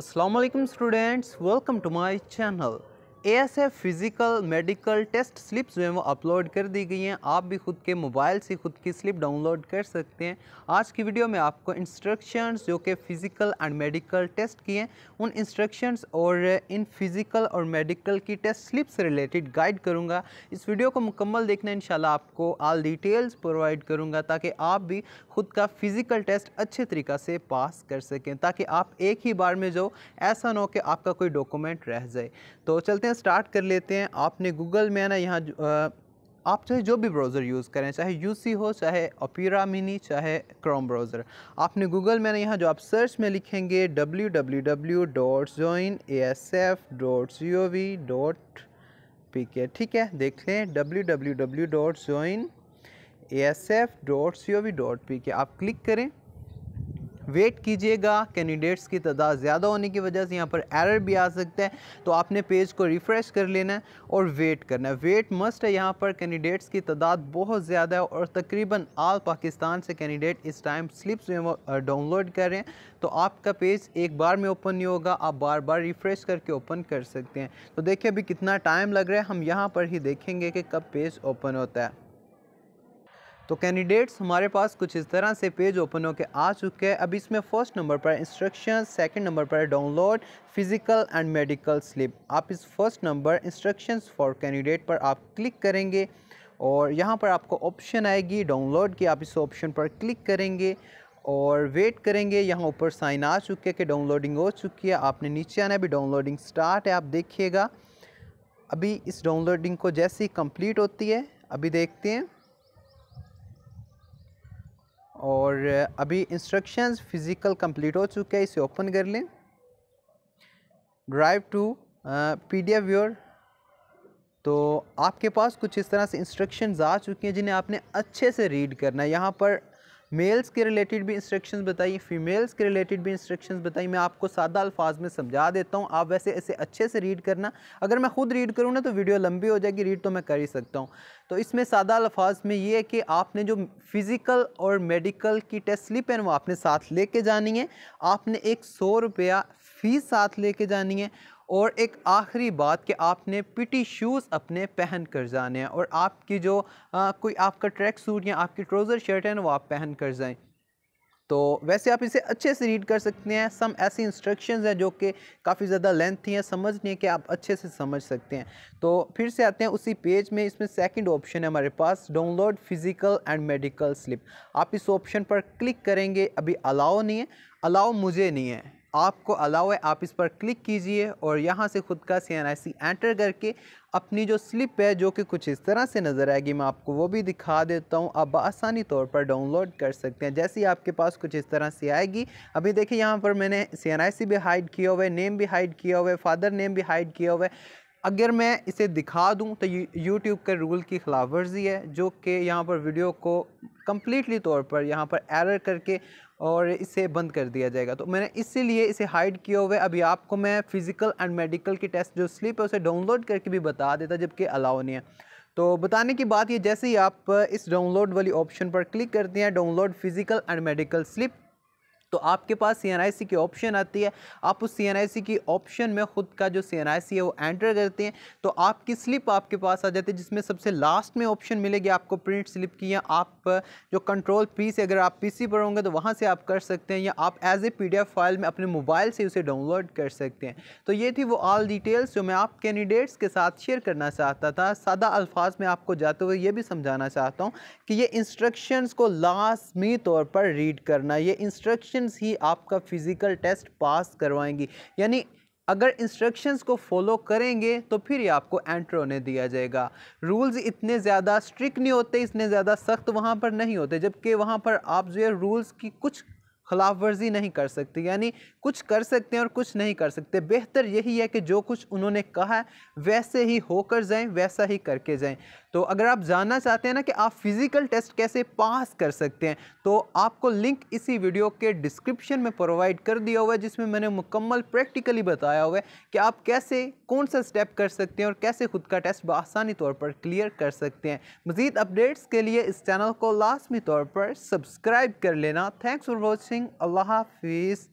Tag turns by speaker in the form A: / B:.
A: Assalamu alaikum students welcome to my channel ASF physical medical test slip जो हैं वो upload कर दी गई हैं आप भी खुद के मोबाइल से खुद की स्लिप डाउनलोड कर सकते हैं आज की वीडियो में आपको इंस्ट्रक्शंस जो कि फ़िज़िकल एंड मेडिकल टेस्ट की हैं उन इंस्ट्रक्शंस और इन फ़िज़िकल और मेडिकल की टेस्ट स्लिप से रिलेटेड गाइड करूँगा इस वीडियो को मुकम्मल देखना इन आपको आल डिटेल्स प्रोवाइड करूँगा ताकि आप भी खुद का फ़िज़िकल टेस्ट अच्छे तरीक़ा से पास कर सकें ताकि आप एक ही बार में जो ऐसा ना हो कि आपका कोई डॉक्यूमेंट रह जाए तो चलते हैं स्टार्ट कर लेते हैं आपने गूगल में ना यहाँ आप चाहे जो भी ब्राउज़र यूज़ करें चाहे यूसी हो चाहे ओपेरा मिनी चाहे क्रोम ब्राउज़र आपने गूगल में यहाँ जो आप सर्च में लिखेंगे W W W dot join A S F dot C O V dot P K ठीक है देख लें W W W dot join A S F dot C O V dot P K आप click करें wait कीजिएगा candidates की तादाद ज़्यादा होने की वजह से यहाँ पर एरर भी आ सकता है तो आपने पेज को रिफ़्रेश कर लेना है और वेट करना है वेट मस्ट है यहाँ पर कैंडिडेट्स की तादाद बहुत ज़्यादा है और तकरीबन आल पाकिस्तान से कैंडिडेट इस टाइम स्लिप्स में डाउनलोड कर रहे हैं तो आपका पेज एक बार में ओपन नहीं होगा आप बार बार रिफ़्रेश करके ओपन कर सकते हैं तो देखिए अभी कितना टाइम लग रहा है हम यहाँ पर ही देखेंगे कि कब पेज ओपन होता है तो कैंडिडेट्स हमारे पास कुछ इस तरह से पेज ओपन होकर आ चुके हैं अब इसमें फर्स्ट नंबर पर इंस्ट्रक्शन सेकंड नंबर पर download physical and medical slip आप इस first number instructions for candidate पर आप क्लिक करेंगे और यहाँ पर आपको ऑप्शन आएगी डाउनलोड की आप इस ऑप्शन पर क्लिक करेंगे और वेट करेंगे यहाँ ऊपर साइन आ चुके हैं कि डाउनलोडिंग हो चुकी है आपने नीचे आना भी डाउनलोडिंग स्टार्ट है आप देखिएगा अभी इस डाउनलोडिंग को जैसे ही कंप्लीट होती है अभी देखते हैं और अभी इंस्ट्रक्शंस फिज़िकल कंप्लीट हो चुके हैं इसे ओपन कर लें drive to P D F viewer तो आपके पास कुछ इस तरह से इंस्ट्रक्शंस आ चुकी हैं जिन्हें आपने अच्छे से रीड करना है यहाँ पर मेल्स के रिलेटेड भी इंस्ट्रक्शंस बताइए फीमेल्स के रिलेटेड भी इंस्ट्रक्शंस बताइए मैं आपको सादा अल्फाज में समझा देता हूँ आप वैसे इसे अच्छे से रीड करना अगर मैं खुद रीड करूँ ना तो वीडियो लंबी हो जाएगी रीड तो मैं कर ही सकता हूँ तो इसमें सादा अल्फाज में ये है कि आपने जो फ़िज़िकल और मेडिकल की टेस्ट स्लिप है वो आपने साथ लेके जानी है आपने एक सौ रुपया फीस साथ लेके जानी है और एक आखिरी बात कि आपने पिटी शूज़ अपने पहन कर जाने हैं और आपकी जो आ, कोई आपका ट्रैक सूट या आपकी ट्रोज़र शर्ट है ना वो आप पहन कर जाएँ तो वैसे आप इसे अच्छे से रीड कर सकते हैं सम ऐसी इंस्ट्रक्शंस हैं जो कि काफ़ी ज़्यादा लेंथी हैं समझ नहीं है कि आप अच्छे से समझ सकते हैं तो फिर से आते हैं उसी पेज में इसमें सेकंड ऑप्शन है हमारे पास download physical and medical slip आप इस ऑप्शन पर क्लिक करेंगे अभी अलाउ नहीं है अलाउ मुझे नहीं है आपको अलाउ है आप इस पर क्लिक कीजिए और यहाँ से ख़ुद का सी एन आई सी एंटर करके अपनी जो स्लिप है जो कि कुछ इस तरह से नज़र आएगी मैं आपको वो भी दिखा देता हूँ आप आसानी तौर पर डाउनलोड कर सकते हैं जैसे ही आपके पास कुछ इस तरह से आएगी अभी देखिए यहाँ पर मैंने सी एन आई सी भी हाइड किया हुआ है नेम भी हाइड किया हुआ है फादर नेम भी हाइड किया हुआ है अगर मैं इसे दिखा दूं तो यूट्यूब के रूल की खिलाफ वर्जी है जो कि यहाँ पर वीडियो को कम्प्लीटली तौर पर यहाँ पर एरर करके और इसे बंद कर दिया जाएगा तो मैंने इसीलिए इसे हाइड किया हुआ है अभी आपको मैं फ़िज़िकल एंड मेडिकल की टेस्ट जो स्लिप है उसे डाउनलोड करके भी बता देता जबकि अलाउ नहीं है तो बताने की बात ये जैसे ही आप इस डाउनलोड वाली ऑप्शन पर क्लिक करते हैं download physical and medical slip तो आपके पास सी की ऑप्शन आती है आप उस सी की ऑप्शन में ख़ुद का जो सी है वो एंटर करते हैं तो आपकी स्लिप आपके पास आ जाती है जिसमें सबसे लास्ट में ऑप्शन मिलेगी आपको प्रिंट स्लिप की या आप जो कंट्रोल पी से अगर आप पीसी पर होंगे तो वहाँ से आप कर सकते हैं या आप एज ए एफ फाइल में अपने मोबाइल से उसे डाउनलोड कर सकते हैं तो ये थी वो ऑल डिटेल्स जो मैं आप कैंडिडेट्स के साथ शेयर करना चाहता था सादा अल्फाज में आपको जाते हुए ये भी समझाना चाहता हूँ कि ये इंस्ट्रक्शन को लाजमी तौर पर रीड करना ये इंस्ट्रक्शन इंस्ट्रक्शंस ही आपका फ़िज़िकल टेस्ट पास करवाएंगी यानी अगर इंस्ट्रक्शंस को फॉलो करेंगे तो फिर ये आपको एंटर होने दिया जाएगा रूल्स इतने ज़्यादा स्ट्रिक्ट नहीं होते इतने ज़्यादा सख्त वहाँ पर नहीं होते जबकि वहाँ पर आप जो है रूल्स की कुछ खिलाफ वर्जी नहीं कर सकते यानी कुछ कर सकते हैं और कुछ नहीं कर सकते बेहतर यही है कि जो कुछ उन्होंने कहा है वैसे ही होकर जाएं वैसा ही करके जाएं तो अगर आप जानना चाहते हैं ना कि आप फिज़िकल टेस्ट कैसे पास कर सकते हैं तो आपको लिंक इसी वीडियो के डिस्क्रिप्शन में प्रोवाइड कर दिया हुआ है जिसमें मैंने मुकम्मल प्रैक्टिकली बताया हुआ है कि आप कैसे कौन सा स्टेप कर सकते हैं और कैसे खुद का टेस्ट बसानी तौर पर क्लियर कर सकते हैं मज़ीद अपडेट्स के लिए इस चैनल को लाजमी तौर पर सब्सक्राइब कर लेना थैंक्स फॉर वॉचिंग अल्लाह हाफिज़